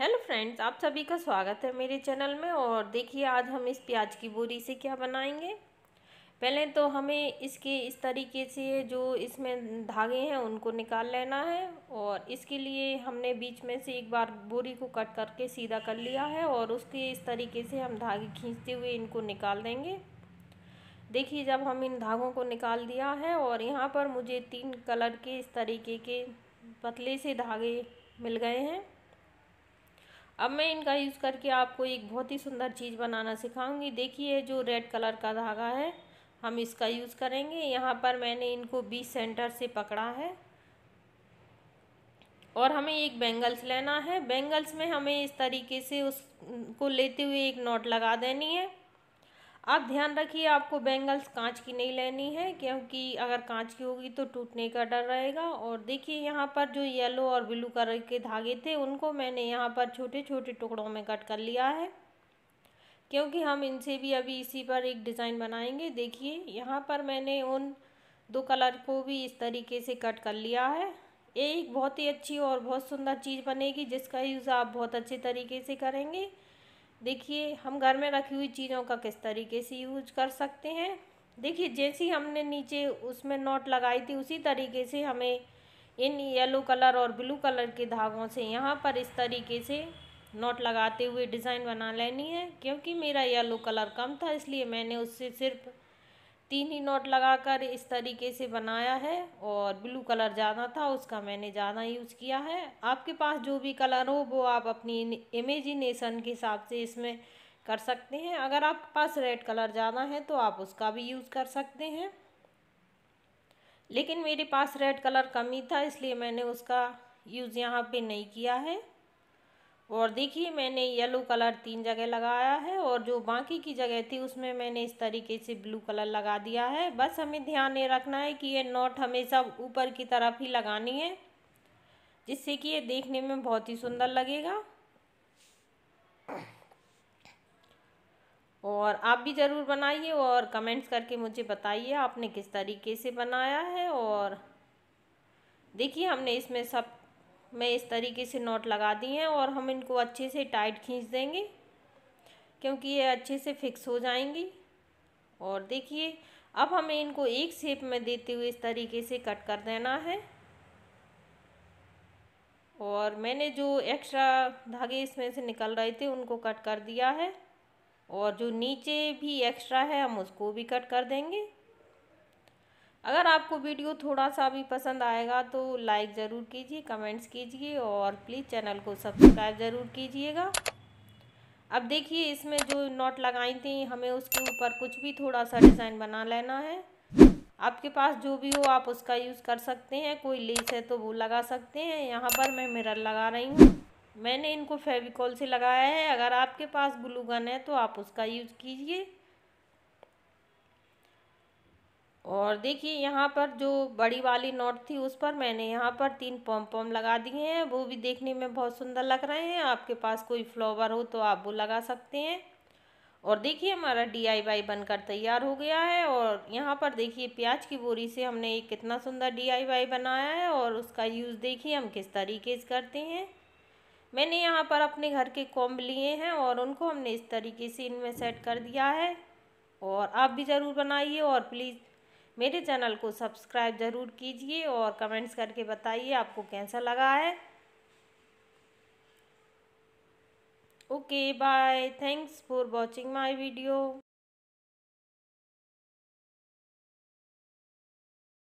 hello friends आप सभी का स्वागत है मेरे चैनल में और देखिए आज हम इस प्याज की बोरी से क्या बनाएंगे पहले तो हमें इसके इस तरीके से जो इसमें धागे हैं उनको निकाल लेना है और इसके लिए हमने बीच में से एक बार बोरी को कट करके सीधा कर लिया है और उसके इस तरीके से हम धागे खींचते हुए इनको निकाल देंगे देखिए जब हम इन धागों को निकाल दिया है और यहाँ पर मुझे तीन कलर के इस तरीके के पतले से धागे मिल गए हैं अब मैं इनका यूज़ करके आपको एक बहुत ही सुंदर चीज़ बनाना सिखाऊंगी देखिए जो रेड कलर का धागा है हम इसका यूज़ करेंगे यहाँ पर मैंने इनको बीस सेंटर से पकड़ा है और हमें एक बैंगल्स लेना है बेंगल्स में हमें इस तरीके से उसको लेते हुए एक नोट लगा देनी है आप ध्यान रखिए आपको बैंगल्स कांच की नहीं लेनी है क्योंकि अगर कांच की होगी तो टूटने का डर रहेगा और देखिए यहाँ पर जो येलो और ब्लू कलर के धागे थे उनको मैंने यहाँ पर छोटे छोटे टुकड़ों में कट कर लिया है क्योंकि हम इनसे भी अभी इसी पर एक डिज़ाइन बनाएंगे देखिए यहाँ पर मैंने उन दो कलर को भी इस तरीके से कट कर लिया है एक बहुत ही अच्छी और बहुत सुंदर चीज़ बनेगी जिसका यूज़ आप बहुत अच्छे तरीके से करेंगे देखिए हम घर में रखी हुई चीज़ों का किस तरीके से यूज कर सकते हैं देखिए जैसे हमने नीचे उसमें नोट लगाई थी उसी तरीके से हमें इन येलो कलर और ब्लू कलर के धागों से यहाँ पर इस तरीके से नोट लगाते हुए डिज़ाइन बना लेनी है क्योंकि मेरा येलो कलर कम था इसलिए मैंने उससे सिर्फ तीन ही नोट लगाकर इस तरीके से बनाया है और ब्लू कलर ज़्यादा था उसका मैंने ज़्यादा यूज़ किया है आपके पास जो भी कलर हो वो आप अपनी इमेजिनेशन के हिसाब से इसमें कर सकते हैं अगर आपके पास रेड कलर ज़्यादा है तो आप उसका भी यूज़ कर सकते हैं लेकिन मेरे पास रेड कलर कम ही था इसलिए मैंने उसका यूज़ यहाँ पे नहीं किया है और देखिए मैंने येलो कलर तीन जगह लगाया है और जो बाकी की जगह थी उसमें मैंने इस तरीके से ब्लू कलर लगा दिया है बस हमें ध्यान ये रखना है कि ये नोट हमेशा ऊपर की तरफ ही लगानी है जिससे कि ये देखने में बहुत ही सुंदर लगेगा और आप भी ज़रूर बनाइए और कमेंट्स करके मुझे बताइए आपने किस तरीके से बनाया है और देखिए हमने इसमें सब मैं इस तरीके से नॉट लगा दी हैं और हम इनको अच्छे से टाइट खींच देंगे क्योंकि ये अच्छे से फिक्स हो जाएंगी और देखिए अब हमें इनको एक शेप में देते हुए इस तरीके से कट कर देना है और मैंने जो एक्स्ट्रा धागे इसमें से निकल रहे थे उनको कट कर दिया है और जो नीचे भी एक्स्ट्रा है हम उसको भी कट कर देंगे अगर आपको वीडियो थोड़ा सा भी पसंद आएगा तो लाइक ज़रूर कीजिए कमेंट्स कीजिए और प्लीज़ चैनल को सब्सक्राइब ज़रूर कीजिएगा अब देखिए इसमें जो नोट लगाई थी हमें उसके ऊपर कुछ भी थोड़ा सा डिज़ाइन बना लेना है आपके पास जो भी हो आप उसका यूज़ कर सकते हैं कोई लेस है तो वो लगा सकते हैं यहाँ पर मैं मिरर लगा रही हूँ मैंने इनको फेविकॉल से लगाया है अगर आपके पास ग्लू गन है तो आप उसका यूज़ कीजिए और देखिए यहाँ पर जो बड़ी वाली नोट थी उस पर मैंने यहाँ पर तीन पम पम लगा दिए हैं वो भी देखने में बहुत सुंदर लग रहे हैं आपके पास कोई फ्लावर हो तो आप वो लगा सकते हैं और देखिए हमारा डी आई वाई बनकर तैयार हो गया है और यहाँ पर देखिए प्याज की बोरी से हमने एक कितना सुंदर डी आई वाई बनाया है और उसका यूज़ देखिए हम किस तरीके से करते हैं मैंने यहाँ पर अपने घर के कॉम्ब लिए हैं और उनको हमने इस तरीके से इनमें सेट कर दिया है और आप भी ज़रूर बनाइए और प्लीज़ मेरे चैनल को सब्सक्राइब ज़रूर कीजिए और कमेंट्स करके बताइए आपको कैसा लगा है okay bye thanks for watching my video